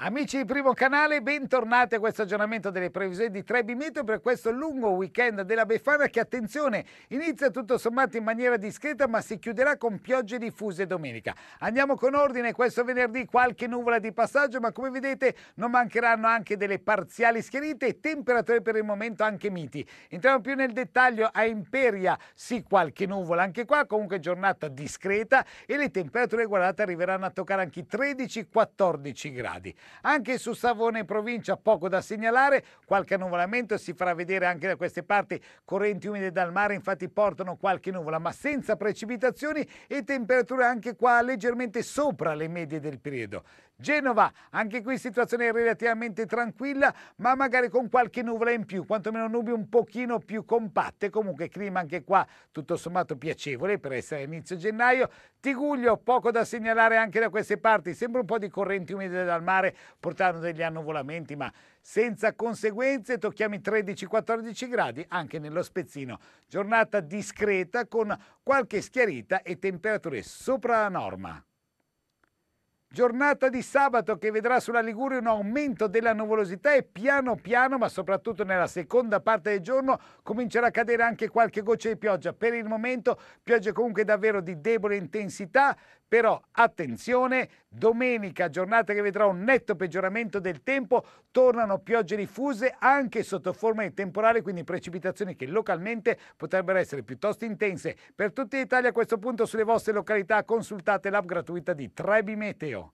Amici di Primo Canale, bentornati a questo aggiornamento delle previsioni di Trebi per questo lungo weekend della Befana che, attenzione, inizia tutto sommato in maniera discreta ma si chiuderà con piogge diffuse domenica. Andiamo con ordine, questo venerdì qualche nuvola di passaggio ma come vedete non mancheranno anche delle parziali schierite e temperature per il momento anche miti. Entriamo più nel dettaglio a Imperia, sì qualche nuvola anche qua, comunque giornata discreta e le temperature guardate arriveranno a toccare anche i 13-14 gradi. Anche su Savone in provincia poco da segnalare, qualche annuvolamento si farà vedere anche da queste parti, correnti umide dal mare infatti portano qualche nuvola, ma senza precipitazioni e temperature anche qua leggermente sopra le medie del periodo. Genova, anche qui situazione relativamente tranquilla, ma magari con qualche nuvola in più, quantomeno nubi un pochino più compatte, comunque clima anche qua tutto sommato piacevole per essere inizio gennaio. Tiguglio, poco da segnalare anche da queste parti, sembra un po' di correnti umide dal mare portando degli annuvolamenti, ma senza conseguenze, tocchiamo i 13-14 gradi anche nello spezzino. Giornata discreta con qualche schiarita e temperature sopra la norma. Giornata di sabato che vedrà sulla Liguria un aumento della nuvolosità e piano piano, ma soprattutto nella seconda parte del giorno, comincerà a cadere anche qualche goccia di pioggia. Per il momento piogge comunque davvero di debole intensità, però attenzione, domenica giornata che vedrà un netto peggioramento del tempo, tornano piogge diffuse anche sotto forma di temporale, quindi precipitazioni che localmente potrebbero essere piuttosto intense. Per tutta Italia a questo punto sulle vostre località consultate l'app gratuita di Trebi Meteo.